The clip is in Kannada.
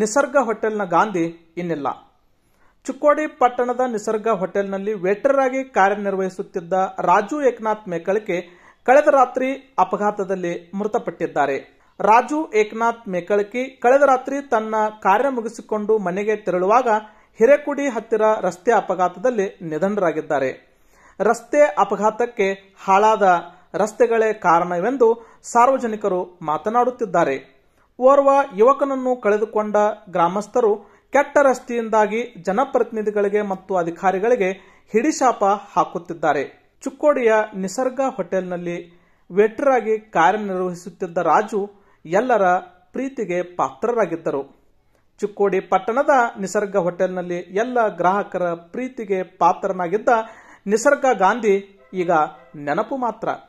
ನಿಸರ್ಗ ಹೋಟೆಲ್ನ ಗಾಂಧಿ ಇನ್ನಿಲ್ಲ ಚಿಕ್ಕೋಡಿ ಪಟ್ಟಣದ ನಿಸರ್ಗ ಹೋಟೆಲ್ನಲ್ಲಿ ವೇಟರ್ ಆಗಿ ಕಾರ್ಯನಿರ್ವಹಿಸುತ್ತಿದ್ದ ರಾಜು ಏಕನಾಥ್ ಮೇಕಳಿಕೆ ಕಳೆದ ರಾತ್ರಿ ಅಪಘಾತದಲ್ಲಿ ಮೃತಪಟ್ಟಿದ್ದಾರೆ ರಾಜು ಏಕನಾಥ್ ಮೇಕಳಕಿ ಕಳೆದ ರಾತ್ರಿ ತನ್ನ ಕಾರ್ಯ ಮುಗಿಸಿಕೊಂಡು ಮನೆಗೆ ತೆರಳುವಾಗ ಹಿರೇಕುಡಿ ಹತ್ತಿರ ರಸ್ತೆ ಅಪಘಾತದಲ್ಲಿ ನಿಧನರಾಗಿದ್ದಾರೆ ರಸ್ತೆ ಅಪಘಾತಕ್ಕೆ ಹಾಳಾದ ರಸ್ತೆಗಳೇ ಕಾರಣವೆಂದು ಸಾರ್ವಜನಿಕರು ಮಾತನಾಡುತ್ತಿದ್ದಾರೆ ಓರ್ವ ಯುವಕನನ್ನು ಕಳೆದುಕೊಂಡ ಗ್ರಾಮಸ್ಥರು ಕೆಟ್ಟ ರಸ್ತೆಯಿಂದಾಗಿ ಜನಪ್ರತಿನಿಧಿಗಳಿಗೆ ಮತ್ತು ಅಧಿಕಾರಿಗಳಿಗೆ ಹಿಡಿಶಾಪ ಹಾಕುತ್ತಿದ್ದಾರೆ ಚುಕ್ಕೋಡಿಯ ನಿಸರ್ಗ ಹೋಟೆಲ್ನಲ್ಲಿ ವೆಟರ್ ಆಗಿ ಕಾರ್ಯನಿರ್ವಹಿಸುತ್ತಿದ್ದ ರಾಜು ಎಲ್ಲರ ಪ್ರೀತಿಗೆ ಪಾತ್ರರಾಗಿದ್ದರು ಚುಕ್ಕೋಡಿ ಪಟ್ಟಣದ ನಿಸರ್ಗ ಹೋಟೆಲ್ನಲ್ಲಿ ಎಲ್ಲ ಗ್ರಾಹಕರ ಪ್ರೀತಿಗೆ ಪಾತ್ರನಾಗಿದ್ದ ನಿಸರ್ಗ ಗಾಂಧಿ ಈಗ ನೆನಪು ಮಾತ್ರ